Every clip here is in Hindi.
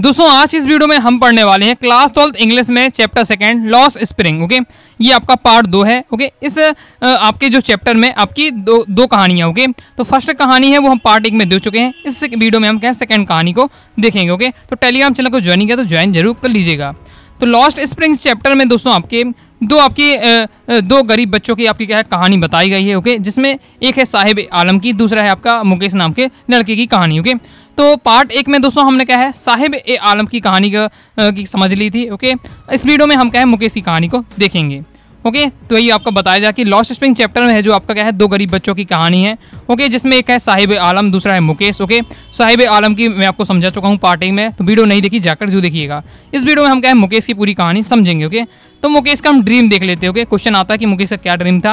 दोस्तों आज इस वीडियो में हम पढ़ने वाले हैं क्लास ट्वेल्थ इंग्लिश में chapter second lost spring okay ये आपका पार्ट दो है ओके इस आपके जो चैप्टर में आपकी दो दो कहानियाँ ओके तो फर्स्ट कहानी है वो हम पार्ट एक में दे चुके हैं इस वीडियो में हम क्या सेकंड कहानी को देखेंगे ओके तो टेलीग्राम चैनल को ज्वाइन किया तो ज्वाइन जरूर कर लीजिएगा तो लॉस्ट स्प्रिंग चैप्टर में दोस्तों आपके दो आपकी दो गरीब बच्चों की आपकी क्या है कहानी बताई गई है ओके जिसमें एक है साहिब आलम की दूसरा है आपका मुकेश नाम के लड़के की कहानी ओके तो पार्ट एक में दोस्तों हमने क्या है साहिब ए आलम की कहानी का की समझ ली थी ओके इस वीडियो में हम क्या है मुकेश की कहानी को देखेंगे ओके तो ये आपको बताया जाए कि लॉस्ट स्प्रिंग चैप्टर में है जो आपका क्या है दो गरीब बच्चों की कहानी है ओके जिसमें एक है साहिब आलम दूसरा है मुकेश ओके साहिब आलम की मैं आपको समझा चुका हूँ पार्टी में तो वीडियो नहीं देखी जाकर जो देखिएगा इस वीडियो में हम कहें मुकेश की पूरी कहानी समझेंगे ओके तो मुकेश का हम ड्रीम देख लेते ओके क्वेश्चन आता है कि मुकेश का क्या ड्रीम था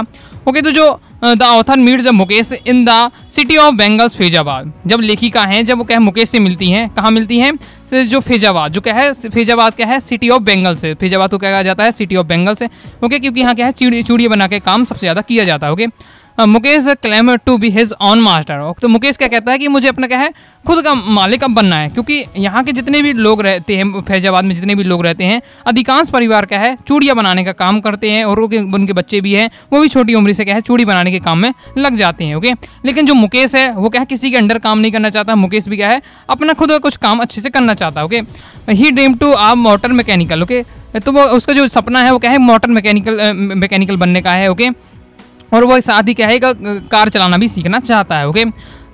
ओके तो जो the author meet the Mukesh in the city of bangles Faizabad जब लेखिका हैं जब वो क्या है मुकेश से मिलती हैं कहाँ मिलती हैं तो जो फैजाबाद जो क्या है फैजाबाद क्या है सिटी ऑफ बेंगल्स से फैजाबाद को क्या कहा जाता है सिटी ऑफ बेंगल्स से ओके क्योंकि यहाँ क्या है चूड़ी बना के काम सबसे ज़्यादा किया जाता है ओके हाँ, Mukesh claim to be his own master तो मुकेश क्या कहता है कि मुझे अपना क्या है खुद का मालिक अब बनना है क्योंकि यहाँ के जितने भी लोग रहते हैं फैजाबाद में जितने भी लोग रहते हैं अधिकांश परिवार क्या है चूड़िया बनाने का काम करते हैं और उनके बच्चे भी हैं वो भी छोटी उम्र से क्या है चूड़ी बनाने के काम में लग जाते हैं ओके लेकिन जो मुकेश है वो क्या है किसी के अंडर काम नहीं करना चाहता मुकेश भी क्या है अपना खुद का कुछ काम अच्छे से करना चाहता है okay he dream to a motor mechanical okay तो वो उसका जो सपना है वो क्या है मोटर मैकेनिकल मैकेनिकल बनने का है ओके और वह साथ ही क्या है कार चलाना भी सीखना चाहता है okay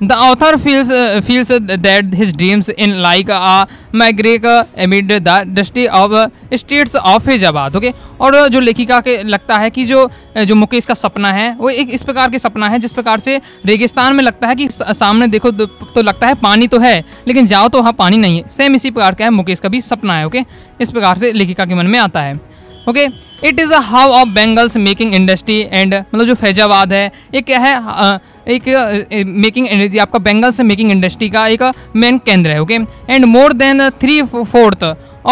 the author feels feels that his dreams in like a mirage amid the dusty of states of Faizabad okay और जो लेखिका के लगता है कि जो जो मुकेश का सपना है वो एक इस प्रकार के सपना है जिस प्रकार से रेगिस्तान में लगता है कि सामने देखो तो लगता है पानी तो है लेकिन जाओ तो वहाँ पानी नहीं है सेम इसी प्रकार का है मुकेश का भी सपना है ओके इस प्रकार से लेखिका के मन में आता है okay it is a how of bangles making industry and मतलब जो फैजाबाद है ये क्या है एक मेकिंग एनर्जी आपका बेंगल्स मेकिंग इंडस्ट्री का एक मेन केंद्र है okay and more than three fourth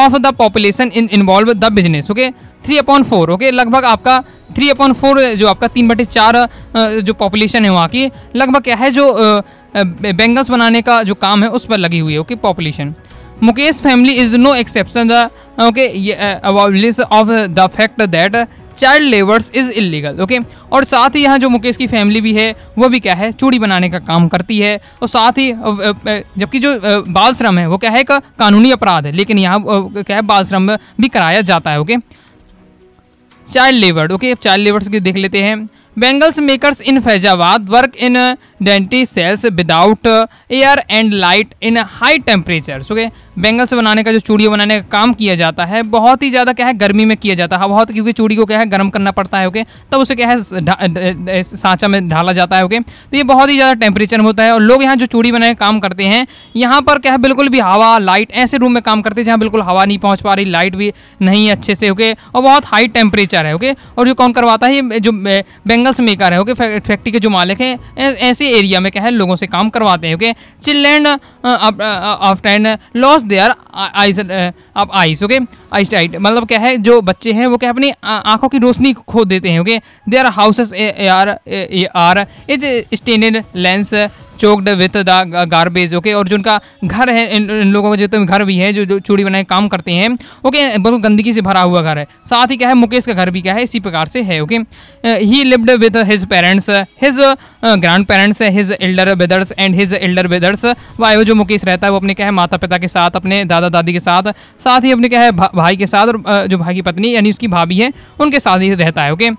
of the population in involve the business okay three appoint four okay लगभग आपका थ्री अपॉइंट फोर जो आपका तीन बटे चार जो पॉपुलेशन है वहाँ की लगभग क्या है जो बेंगल्स बनाने का जो काम है उस पर लगी हुई है okay population Mukesh family is no exception okay of the fact that child labours is illegal okay और साथ ही यहाँ जो मुकेश की फैमिली भी है वो भी क्या है चूड़ी बनाने का काम करती है और साथ ही जबकि जो बाल श्रम है वो क्या है का कानूनी अपराध है लेकिन यहाँ क्या है बाल श्रम भी कराया जाता है okay child labour okay child labours की देख लेते हैं bangles makers in Faizabad work in dingy cells without air and light in high temperatures okay bangle से बनाने का जो चूड़ी बनाने का काम किया जाता है बहुत ही ज़्यादा क्या है गर्मी में किया जाता है बहुत क्योंकि चूड़ी को क्या है गर्म करना पड़ता है ओके तब उसे क्या है सांचा में ढाला जाता है ओके तो ये बहुत ही ज़्यादा टेम्परेचर होता है और लोग यहाँ जो चूड़ी बनाने का काम करते हैं यहाँ पर क्या है बिल्कुल भी हवा लाइट ऐसे रूम में काम करते हैं जहाँ बिल्कुल हवा नहीं पहुँच पा रही लाइट भी नहीं अच्छे से ओके और बहुत हाई टेम्परेचर है ओके और जो कौन करवाता है ये जो बेंगल्स मेकर है ओके फैक्ट्री के जो मालिक हैं ऐसे एरिया में क्या है लोगों से काम करवाते हैं okay children after lose their eyes uh, आप आइस ओके आइस टाइट मतलब क्या है जो बच्चे हैं वो क्या अपनी आंखों की रोशनी खो देते हैं okay they are houses are are is stained lanes choked with the garbage okay और जो उनका घर है इन, इन लोगों का जितने तो घर भी है जो जो चूड़ी बनाए काम करते हैं ओके बहुत गंदगी से भरा हुआ घर है साथ ही क्या है मुकेश का घर भी क्या है इसी प्रकार से है okay he lived with his parents his grandparents his elder brothers and his elder brothers wives जो मुकेश रहता है वो अपने क्या है माता पिता के साथ अपने दादा दादा दादी के साथ साथ ही अपने क्या है भा, भाई के साथ और जो भाई की पत्नी यानी उसकी भाभी है उनके साथ ही रहता है ओके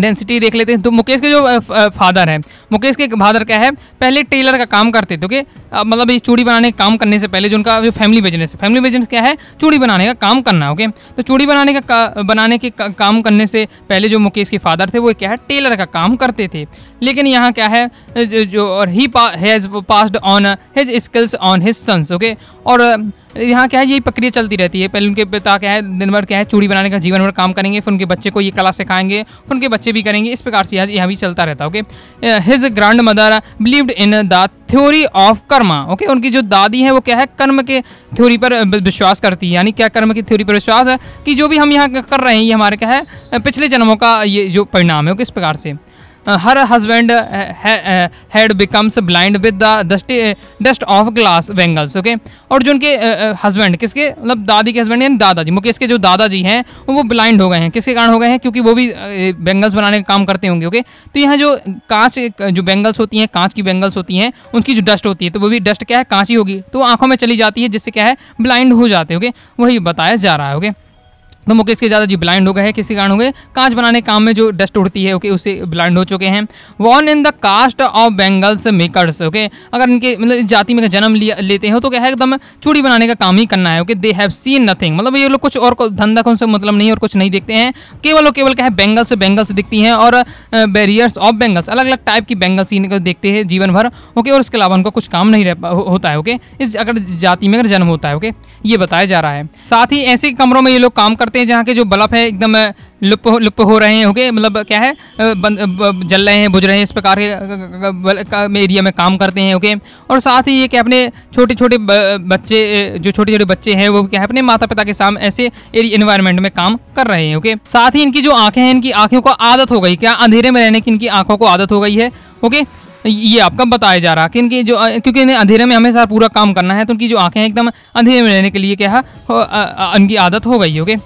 डेंसिटी देख लेते हैं तो मुकेश के जो फादर हैं मुकेश के फादर क्या है पहले टेलर का काम करते थे ओके मतलब ये चूड़ी बनाने का काम करने से पहले जो उनका जो फैमिली बिजनेस है फैमिली बिजनेस क्या है चूड़ी बनाने का काम करना ओके तो चूड़ी बनाने का, का बनाने के का, काम करने से पहले जो मुकेश के फादर थे वो क्या है टेलर का काम करते थे लेकिन यहाँ क्या है जो और he has passed on his skills on his sons okay और यहाँ क्या है यही प्रक्रिया चलती रहती है पहले उनके पिता क्या है दिन भर क्या है चूड़ी बनाने का जीवन भर काम करेंगे फिर उनके बच्चे को ये कला सिखाएंगे फिर उनके बच्चे भी करेंगे इस प्रकार से यहाँ भी चलता रहता है okay his grandmother believed in the theory of karma okay उनकी जो दादी है वो क्या है कर्म के थ्योरी पर विश्वास करती है यानी क्या कर्म की थ्योरी पर विश्वास है कि जो भी हम यहाँ कर रहे हैं ये हमारे क्या है पिछले जन्मों का ये जो परिणाम है ओके इस प्रकार से her husband had becomes blind with the dusty dust of glass bangles okay और जो उनके हस्बैंड uh, uh, किसके मतलब दादी के हस्बैंड यानी दादाजी मुकेश के जो दादाजी हैं वो ब्लाइंड हो गए हैं किसके कारण हो गए हैं क्योंकि वो भी बेंगल्स uh, बनाने का काम करते होंगे ओके तो यहाँ जो कांच जो बेंगल्स होती हैं कांच की बेंगल्स होती हैं उनकी जो डस्ट होती है तो वो भी डस्ट क्या है कांच ही होगी तो आंखों में चली जाती है जिससे क्या है ब्लाइंड हो जाते हैं ओके वही बताया जा रहा है ओके तो मुकेश के ज़्यादा जी ब्लाइंड हो गए हैं किसी कारण हो गए कांच बनाने काम में जो डस्ट उड़ती है ओके उसे ब्लाइंड हो चुके हैं वॉन in the caste of bangles makers okay अगर इनके मतलब इस जाति में जन्म लिया लेते हो तो क्या है एकदम चूड़ी बनाने का काम ही करना है okay they have seen nothing मतलब ये लोग कुछ और धंधा कौन उनसे मतलब नहीं और कुछ नहीं देखते हैं केवल और केवल क्या है बेंगल्स बेंगल्स दिखती हैं और बैरियर्स ऑफ बेंगल्स अलग अलग टाइप की बेंगल्स इनको देखते हैं जीवन भर ओके और इसके अलावा उनका कुछ काम नहीं रह होता है ओके इस अगर जाति में अगर जन्म होता है ओके ये बताया जा रहा है साथ ही ऐसे कमरों में ये लोग काम करते सकते हैं जहाँ के जो बल्ब है एकदम लुप लुप हो रहे हैं होंगे मतलब क्या है बंद जल रहे हैं बुझ रहे हैं इस प्रकार के एरिया में काम करते हैं ओके और साथ ही ये क्या अपने छोटे छोटे बच्चे जो छोटे छोटे बच्चे हैं वो क्या है अपने माता पिता के सामने ऐसे इन्वायरमेंट में काम कर रहे हैं ओके साथ ही इनकी जो आँखें हैं इनकी आँखों को आदत हो गई क्या अंधेरे में रहने की इनकी आँखों को आदत हो गई है ओके ये आपका बताया जा रहा है कि इनकी जो क्योंकि इन्हें अंधेरे में हमेशा पूरा काम करना है तो उनकी जो आंखें हैं एकदम अंधेरे में रहने के लिए क्या है इनकी आदत हो गई okay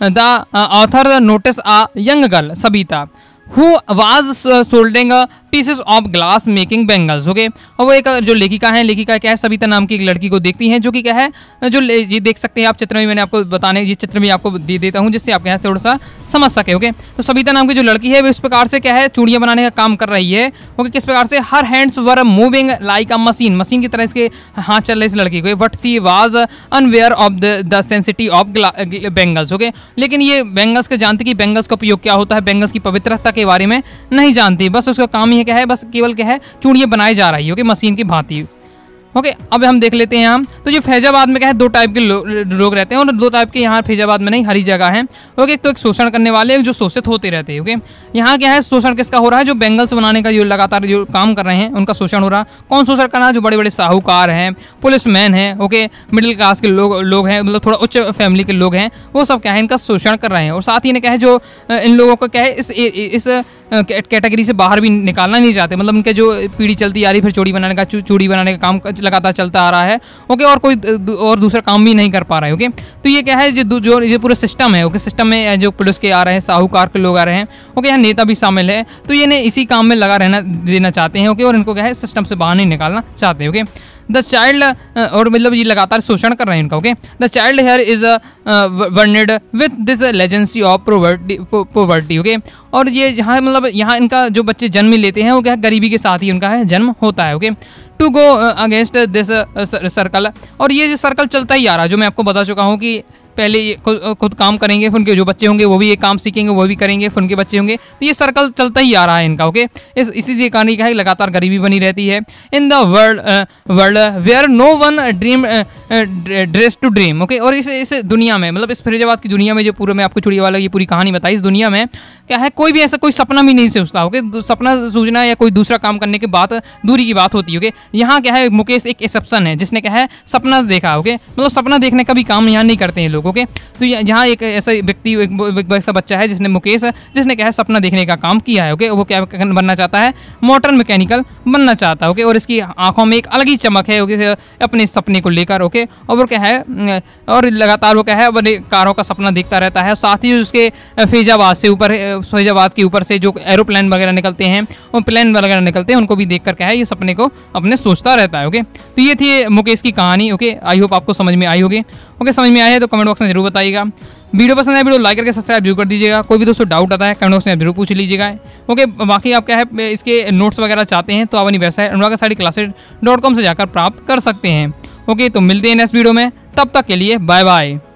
the author noticed a young girl, Sabita, who was soldering pieces of glass making bangles okay और वो एक uh, जो लेखिका है लेखिका क्या है सविता नाम की एक लड़की को देखती हैं जो कि क्या है uh, जो ये देख सकते हैं आप चित्र में मैंने आपको बताने जिस चित्र भी आपको दे देता हूँ जिससे आप यहाँ से थोड़ा सा समझ सके ओके तो सविता नाम की जो लड़की है वो इस प्रकार से क्या है चूड़ियाँ बनाने का काम कर रही है ओके किस प्रकार से her hands were moving like a machine machine की तरह इसके हाथ चल रहे इस लड़की को what she was unaware of the sanctity of bangles okay लेकिन ये बेंगल्स के जानते कि बेंगल्स का उपयोग क्या होता है बेंगल्स की पवित्रता के बारे में नहीं जानती बस उसका काम ये क्या है बस केवल क्या है चूड़ियाँ बनाई जा रही है ओके मशीन की भांति ओके अब हम देख लेते हैं हम तो जो फैजाबाद में क्या है दो टाइप के लोग रहते हैं और दो टाइप के यहाँ फैजाबाद में नहीं हरी जगह है ओके तो एक शोषण करने वाले जो शोषित होते रहते हैं ओके यहाँ क्या है शोषण किसका हो रहा है जो बेंगल्स बनाने का जो लगातार जो काम कर रहे हैं उनका शोषण हो रहा है कौन शोषण कर रहा है जो बड़े बड़े साहूकार हैं पुलिस मैन है ओके मिडिल क्लास के लोग लोग हैं मतलब थोड़ा उच्च फैमिली के लोग हैं वो सब क्या है इनका शोषण कर रहे हैं और साथ ही ने क्या है जो इन लोगों को क्या है इस इस कैटेगरी से बाहर भी निकालना नहीं चाहते मतलब उनके जो पीढ़ी चलती आ रही फिर चोरी बनाने का चूड़ी बनाने का काम लगातार चलता आ रहा है ओके और कोई और दूसरा काम भी नहीं कर पा रहा है ओके तो ये क्या है जो जो ये पूरा सिस्टम है ओके सिस्टम में जो पुलिस के आ रहे हैं साहूकार के लोग आ रहे हैं ओके यहाँ नेता भी शामिल है तो ये इसी काम में लगा रहना देना चाहते हैं ओके और इनको क्या है सिस्टम से बाहर नहीं निकालना चाहते ओके द चाइल्ड uh, और मतलब ये लगातार शोषण कर रहे हैं इनका okay the child here is burdened with this legacy of poverty poverty okay और ये यहाँ मतलब यहाँ इनका जो बच्चे जन्म लेते हैं वो क्या गरीबी के साथ ही उनका है जन्म होता है okay to go against this circle और ये सर्कल चलता ही आ रहा है जो मैं आपको बता चुका हूँ कि पहले ये खुद काम करेंगे फिर उनके जो बच्चे होंगे वो भी ये काम सीखेंगे वो भी करेंगे फिर उनके बच्चे होंगे तो ये सर्कल चलता ही आ रहा है इनका ओके इस इसी से कारण क्या है लगातार गरीबी बनी रहती है in the world world where no one dream dares to dream okay और इस इस दुनिया में मतलब इस फिरोजाबाद की दुनिया में जो पूरे मैं आपको चुड़ी वाला ये पूरी कहानी बताई इस दुनिया में क्या है कोई भी ऐसा कोई सपना भी नहीं सोचता ओके सपना सूझना या कोई दूसरा काम करने की बात दूरी की बात होती है ओके यहाँ क्या है मुकेश एक एक्सेप्शन है जिसने क्या है सपना देखा ओके मतलब सपना देखने का भी काम यहाँ नहीं करते हैं लोग ओके तो यहाँ एक ऐसा व्यक्ति ऐसा बच्चा है जिसने मुकेश जिसने क्या है सपना देखने का काम किया है ओके वो क्या बनना चाहता है मोटर मैकेनिकल बनना चाहता है ओके और इसकी आंखों में एक अलग ही चमक है ओके अपने सपने को लेकर ओके और वो क्या है और लगातार वो क्या है अपने कारों का सपना देखता रहता है साथ ही उसके फैजाबाद से ऊपर फैजाबाद के ऊपर से जो एरोप्लेन वगैरह निकलते हैं और प्लेन वगैरह निकलते हैं उनको भी देख कर क्या है ये सपने को अपने सोचता रहता है ओके तो ये थी मुकेश की कहानी ओके आई होप आपको समझ में आई होगी ओके समझ में आए तो कमेंट बॉक्स में जरूर बताइएगा वीडियो पसंद है वीडियो लाइक करके सब्सक्राइब जरूर कर दीजिएगा कोई भी दोस्तों डाउट आता है कमेंट बॉक्स में जरूर पूछ लीजिएगा ओके बाकी आप क्या है इसके नोट्स वगैरह चाहते हैं तो आप अपनी website Anurag Sadi classes dot com से जाकर प्राप्त कर सकते हैं ओके तो मिलते हैं नेक्स्ट वीडियो में तब तक के लिए बाय बाय